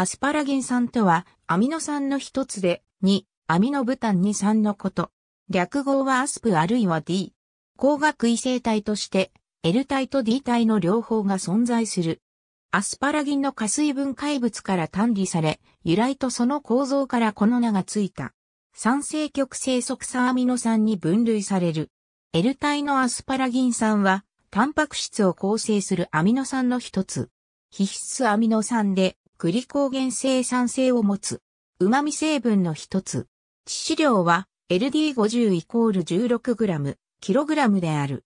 アスパラギン酸とは、アミノ酸の一つで、2、アミノブタン2酸のこと。略号はアスプあるいは D。光学異性体として、L 体と D 体の両方が存在する。アスパラギンの加水分解物から単理され、由来とその構造からこの名がついた。酸性極性側酸アミノ酸に分類される。L 体のアスパラギン酸は、タンパク質を構成するアミノ酸の一つ。必須アミノ酸で、栗ゲ原生産性を持つ。旨味成分の一つ。致死量は LD50 イコール 16g、キログラムである。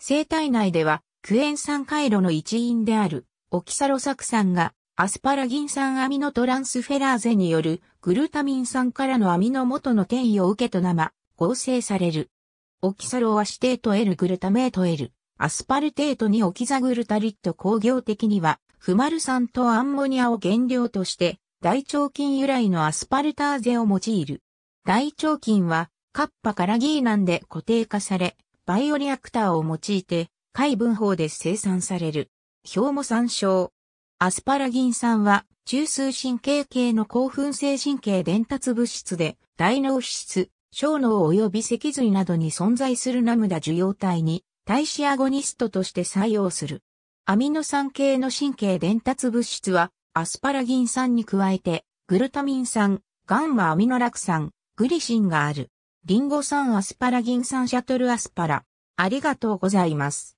生体内ではクエン酸回路の一因であるオキサロ酢酸がアスパラギン酸アミノトランスフェラーゼによるグルタミン酸からのアミノ元の転移を受けと生、合成される。オキサロは指定と L グルタメート L、アスパルテートにオキザグルタリット工業的にはフマル酸とアンモニアを原料として、大腸菌由来のアスパルターゼを用いる。大腸菌は、カッパからギーナンで固定化され、バイオリアクターを用いて、海分法で生産される。表も参照。アスパラギン酸は、中枢神経系の興奮性神経伝達物質で、大脳皮質、小脳及び脊髄などに存在するナムダ受容体に、対脂アゴニストとして採用する。アミノ酸系の神経伝達物質は、アスパラギン酸に加えて、グルタミン酸、ガンマアミノラク酸、グリシンがある。リンゴ酸アスパラギン酸シャトルアスパラ。ありがとうございます。